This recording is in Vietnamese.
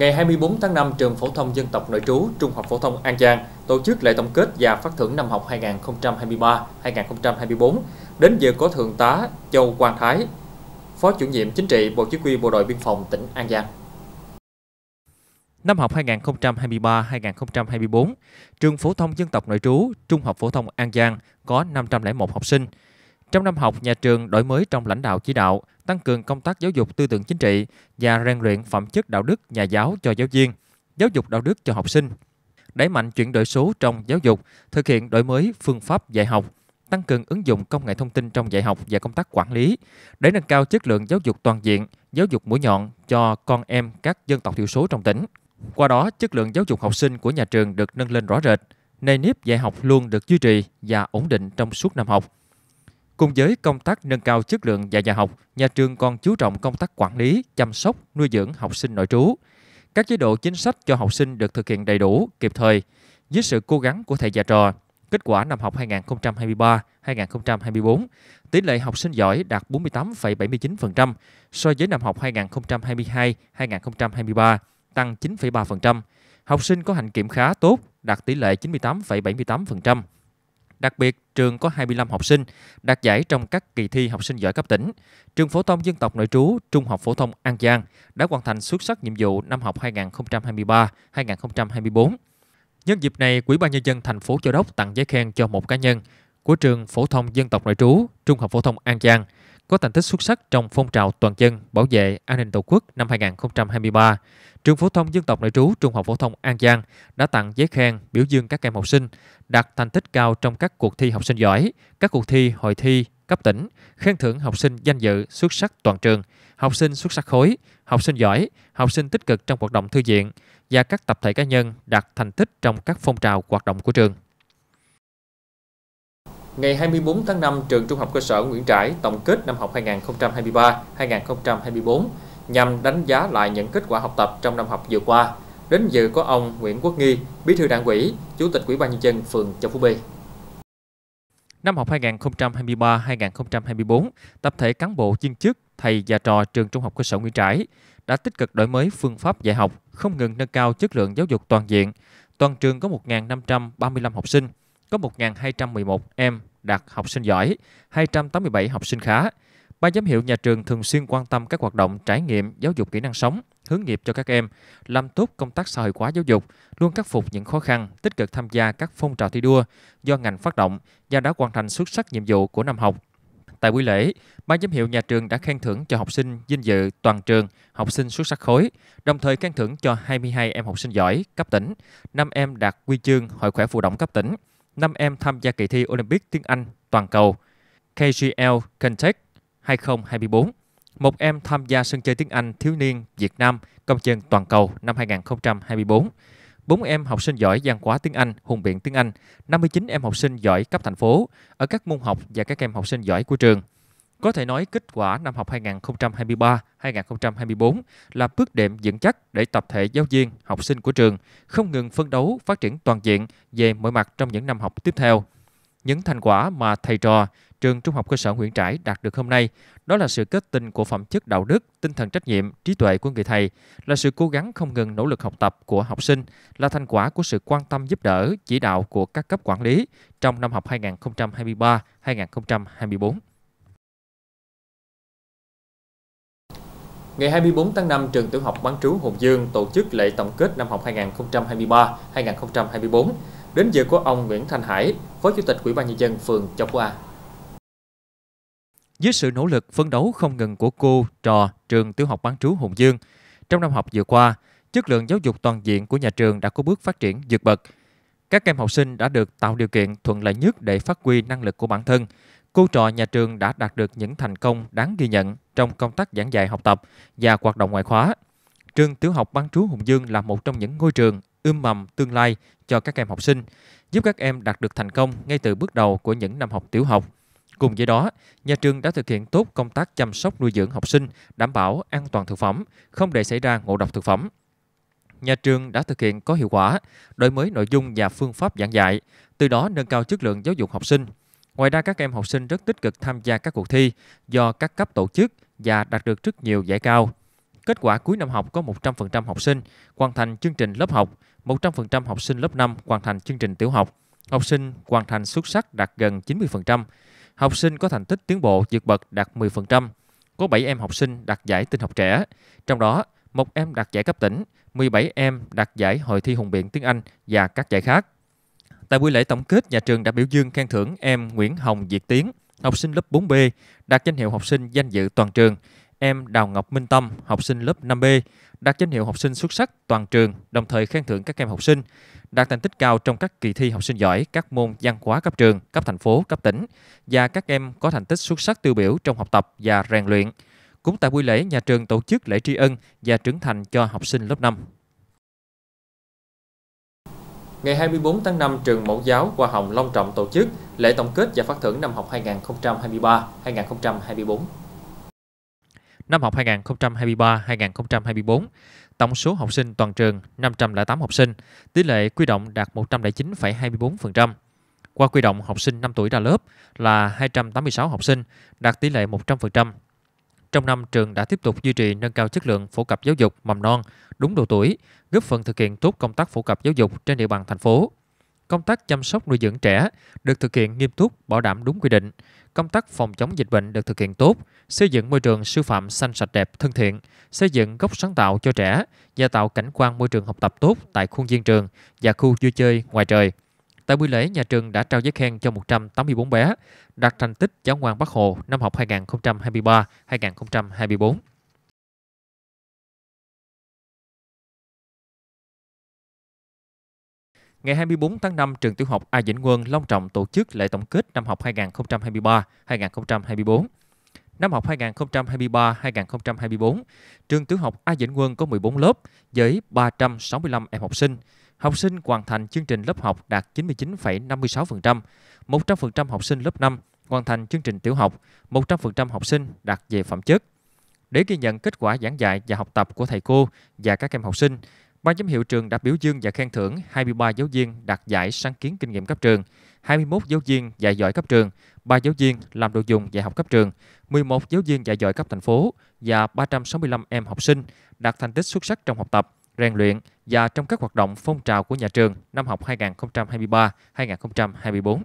Ngày 24 tháng 5, trường phổ thông dân tộc nội trú Trung học phổ thông An Giang tổ chức lễ tổng kết và phát thưởng năm học 2023-2024. Đến dự có thượng tá Châu Quang Thái, Phó chủ nhiệm chính trị Bộ Chỉ huy Bộ đội Biên phòng tỉnh An Giang. Năm học 2023-2024, trường phổ thông dân tộc nội trú Trung học phổ thông An Giang có 501 học sinh, trong năm học, nhà trường đổi mới trong lãnh đạo chỉ đạo, tăng cường công tác giáo dục tư tưởng chính trị và rèn luyện phẩm chất đạo đức nhà giáo cho giáo viên, giáo dục đạo đức cho học sinh. Đẩy mạnh chuyển đổi số trong giáo dục, thực hiện đổi mới phương pháp dạy học, tăng cường ứng dụng công nghệ thông tin trong dạy học và công tác quản lý để nâng cao chất lượng giáo dục toàn diện, giáo dục mũi nhọn cho con em các dân tộc thiểu số trong tỉnh. Qua đó, chất lượng giáo dục học sinh của nhà trường được nâng lên rõ rệt, nền nếp dạy học luôn được duy trì và ổn định trong suốt năm học. Cùng với công tác nâng cao chất lượng dạy nhà học, nhà trường còn chú trọng công tác quản lý, chăm sóc, nuôi dưỡng học sinh nội trú. Các chế độ chính sách cho học sinh được thực hiện đầy đủ, kịp thời. Dưới sự cố gắng của thầy và trò, kết quả năm học 2023-2024, tỷ lệ học sinh giỏi đạt 48,79% so với năm học 2022-2023, tăng 9,3%. Học sinh có hành kiểm khá tốt đạt tỷ lệ 98,78%. Đặc biệt, trường có 25 học sinh đạt giải trong các kỳ thi học sinh giỏi cấp tỉnh. Trường phổ thông dân tộc nội trú Trung học phổ thông An Giang đã hoàn thành xuất sắc nhiệm vụ năm học 2023-2024. Nhân dịp này, Quỹ ban nhân dân thành phố Châu Đốc tặng giấy khen cho một cá nhân của trường phổ thông dân tộc nội trú Trung học phổ thông An Giang có thành tích xuất sắc trong phong trào toàn dân bảo vệ an ninh Tổ quốc năm 2023, trường phổ thông dân tộc nội trú Trung học phổ thông An Giang đã tặng giấy khen biểu dương các em học sinh đạt thành tích cao trong các cuộc thi học sinh giỏi, các cuộc thi hội thi cấp tỉnh, khen thưởng học sinh danh dự xuất sắc toàn trường, học sinh xuất sắc khối, học sinh giỏi, học sinh tích cực trong hoạt động thư viện và các tập thể cá nhân đạt thành tích trong các phong trào hoạt động của trường. Ngày 24 tháng 5, trường Trung học cơ sở Nguyễn Trãi tổng kết năm học 2023-2024 nhằm đánh giá lại những kết quả học tập trong năm học vừa qua. Đến dự có ông Nguyễn Quốc Nghi, Bí thư Đảng ủy, Chủ tịch Ủy ban nhân dân phường Châu Phú B. Năm học 2023-2024, tập thể cán bộ chuyên chức, thầy và trò trường Trung học cơ sở Nguyễn Trãi đã tích cực đổi mới phương pháp dạy học, không ngừng nâng cao chất lượng giáo dục toàn diện. Toàn trường có 1.535 học sinh, có 1.211 em đạt học sinh giỏi, 287 học sinh khá. Ban giám hiệu nhà trường thường xuyên quan tâm các hoạt động trải nghiệm giáo dục kỹ năng sống, hướng nghiệp cho các em, làm tốt công tác xã hội hóa giáo dục, luôn khắc phục những khó khăn, tích cực tham gia các phong trào thi đua do ngành phát động và đã hoàn thành xuất sắc nhiệm vụ của năm học. Tại buổi lễ, ban giám hiệu nhà trường đã khen thưởng cho học sinh dinh dự toàn trường, học sinh xuất sắc khối, đồng thời khen thưởng cho 22 em học sinh giỏi cấp tỉnh, 5 em đạt quy chương Hội khỏe phụ động cấp tỉnh, năm em tham gia kỳ thi Olympic tiếng Anh toàn cầu KGL Contest 2024. Một em tham gia sân chơi tiếng Anh thiếu niên Việt Nam công dân toàn cầu năm 2024. 4 em học sinh giỏi gian quá tiếng Anh, hùng biện tiếng Anh, 59 em học sinh giỏi cấp thành phố ở các môn học và các em học sinh giỏi của trường. Có thể nói kết quả năm học 2023-2024 là bước đệm vững chắc để tập thể giáo viên, học sinh của trường không ngừng phấn đấu phát triển toàn diện về mọi mặt trong những năm học tiếp theo. Những thành quả mà thầy trò trường Trung học cơ sở Nguyễn Trãi đạt được hôm nay đó là sự kết tinh của phẩm chất đạo đức, tinh thần trách nhiệm, trí tuệ của người thầy, là sự cố gắng không ngừng nỗ lực học tập của học sinh, là thành quả của sự quan tâm giúp đỡ, chỉ đạo của các cấp quản lý trong năm học 2023-2024. Ngày 24 tháng 5, trường tiểu học bán trú Hùng Dương tổ chức lễ tổng kết năm học 2023-2024. Đến dự của ông Nguyễn Thanh Hải, Phó Chủ tịch Ủy ban nhân dân phường Châu Hoa. Dưới sự nỗ lực phấn đấu không ngừng của cô, trò, trường tiểu học bán trú Hùng Dương, trong năm học vừa qua, chất lượng giáo dục toàn diện của nhà trường đã có bước phát triển vượt bậc. Các em học sinh đã được tạo điều kiện thuận lợi nhất để phát huy năng lực của bản thân, cô trò nhà trường đã đạt được những thành công đáng ghi nhận trong công tác giảng dạy học tập và hoạt động ngoại khóa. Trường tiểu học Bán trú Hùng Dương là một trong những ngôi trường ươm mầm tương lai cho các em học sinh, giúp các em đạt được thành công ngay từ bước đầu của những năm học tiểu học. Cùng với đó, nhà trường đã thực hiện tốt công tác chăm sóc nuôi dưỡng học sinh, đảm bảo an toàn thực phẩm, không để xảy ra ngộ độc thực phẩm. Nhà trường đã thực hiện có hiệu quả đổi mới nội dung và phương pháp giảng dạy, từ đó nâng cao chất lượng giáo dục học sinh – Ngoài ra, các em học sinh rất tích cực tham gia các cuộc thi do các cấp tổ chức và đạt được rất nhiều giải cao. Kết quả cuối năm học có 100% học sinh hoàn thành chương trình lớp học, 100% học sinh lớp 5 hoàn thành chương trình tiểu học, học sinh hoàn thành xuất sắc đạt gần 90%, học sinh có thành tích tiến bộ vượt bậc đạt 10%, có 7 em học sinh đạt giải tinh học trẻ, trong đó một em đạt giải cấp tỉnh, 17 em đạt giải hội thi hùng biện tiếng Anh và các giải khác. Tại buổi lễ tổng kết, nhà trường đã biểu dương khen thưởng em Nguyễn Hồng Diệt Tiến, học sinh lớp 4B, đạt danh hiệu học sinh danh dự toàn trường. Em Đào Ngọc Minh Tâm, học sinh lớp 5B, đạt danh hiệu học sinh xuất sắc toàn trường, đồng thời khen thưởng các em học sinh đạt thành tích cao trong các kỳ thi học sinh giỏi các môn văn hóa cấp trường, cấp thành phố, cấp tỉnh và các em có thành tích xuất sắc tiêu biểu trong học tập và rèn luyện. Cũng tại buổi lễ, nhà trường tổ chức lễ tri ân và trưởng thành cho học sinh lớp 5 ngày 24 tháng 5, trường Mẫu giáo Hoa Hồng Long Trọng tổ chức lễ tổng kết và phát thưởng năm học 2023-2024. Năm học 2023-2024, tổng số học sinh toàn trường 508 học sinh, tỷ lệ quy động đạt 109,24%. Qua quy động học sinh 5 tuổi ra lớp là 286 học sinh, đạt tỷ lệ 100%. Trong năm, trường đã tiếp tục duy trì nâng cao chất lượng phổ cập giáo dục mầm non đúng độ tuổi, góp phần thực hiện tốt công tác phổ cập giáo dục trên địa bàn thành phố. Công tác chăm sóc nuôi dưỡng trẻ được thực hiện nghiêm túc, bảo đảm đúng quy định. Công tác phòng chống dịch bệnh được thực hiện tốt, xây dựng môi trường sư phạm xanh sạch đẹp thân thiện, xây dựng góc sáng tạo cho trẻ và tạo cảnh quan môi trường học tập tốt tại khuôn viên trường và khu vui chơi ngoài trời. Tại buổi lễ, nhà trường đã trao giấy khen cho 184 bé đạt thành tích giáo ngoan Bắc Hồ năm học 2023-2024. Ngày 24 tháng 5, trường tiểu học A Vĩnh Quân long trọng tổ chức lễ tổng kết năm học 2023-2024. Năm học 2023-2024, trường tiểu học A Vĩnh Quân có 14 lớp với 365 em học sinh, Học sinh hoàn thành chương trình lớp học đạt 99,56%, 100% học sinh lớp 5 hoàn thành chương trình tiểu học, 100% học sinh đạt về phẩm chất. Để ghi nhận kết quả giảng dạy và học tập của thầy cô và các em học sinh, Ban giám hiệu trường đã biểu dương và khen thưởng 23 giáo viên đạt giải sáng kiến kinh nghiệm cấp trường, 21 giáo viên dạy giỏi cấp trường, 3 giáo viên làm đồ dùng dạy học cấp trường, 11 giáo viên dạy giỏi cấp thành phố và 365 em học sinh đạt thành tích xuất sắc trong học tập rèn luyện và trong các hoạt động phong trào của nhà trường năm học 2023-2024.